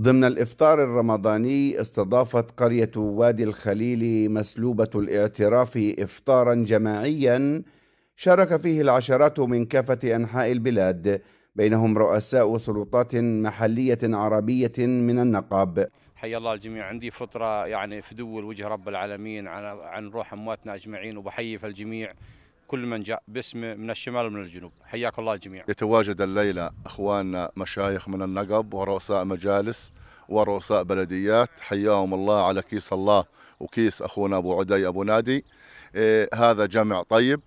ضمن الإفطار الرمضاني استضافت قرية وادي الخليل مسلوبة الاعتراف إفطارا جماعيا شارك فيه العشرات من كافة أنحاء البلاد بينهم رؤساء سلطات محلية عربية من النقب حي الله الجميع عندي فطرة يعني في دول وجه رب العالمين عن روح أمواتنا أجمعين وبحيي الجميع كل من جاء باسم من الشمال ومن الجنوب حياك الله الجميع يتواجد الليلة أخواننا مشايخ من النقب ورؤساء مجالس ورؤساء بلديات حياهم الله على كيس الله وكيس أخونا أبو عدي أبو نادي إيه هذا جمع طيب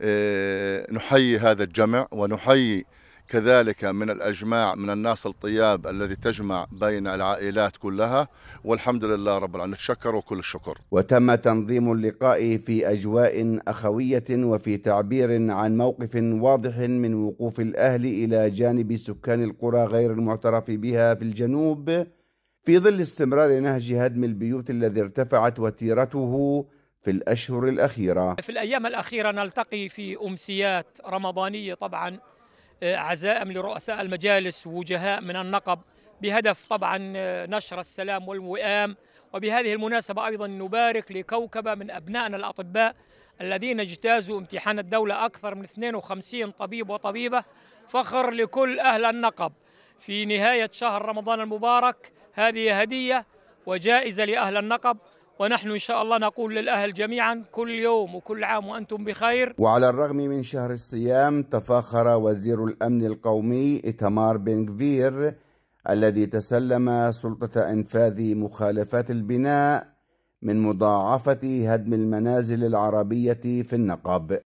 إيه نحيي هذا الجمع ونحيي كذلك من الأجماع من الناس الطياب الذي تجمع بين العائلات كلها والحمد لله رب العالمين نتشكره كل الشكر وتم تنظيم اللقاء في أجواء أخوية وفي تعبير عن موقف واضح من وقوف الأهل إلى جانب سكان القرى غير المعترف بها في الجنوب في ظل استمرار نهج هدم البيوت الذي ارتفعت وتيرته في الأشهر الأخيرة في الأيام الأخيرة نلتقي في أمسيات رمضانية طبعا عزائم لرؤساء المجالس وجهاء من النقب بهدف طبعا آه، نشر السلام والوئام وبهذه المناسبة أيضا نبارك لكوكبة من أبنائنا الأطباء الذين اجتازوا امتحان الدولة أكثر من 52 طبيب وطبيبة فخر لكل أهل النقب في نهاية شهر رمضان المبارك هذه هدية وجائزة لأهل النقب ونحن إن شاء الله نقول للأهل جميعا كل يوم وكل عام وأنتم بخير وعلى الرغم من شهر الصيام تفاخر وزير الأمن القومي إتمار بن كفير الذي تسلم سلطة إنفاذ مخالفات البناء من مضاعفة هدم المنازل العربية في النقب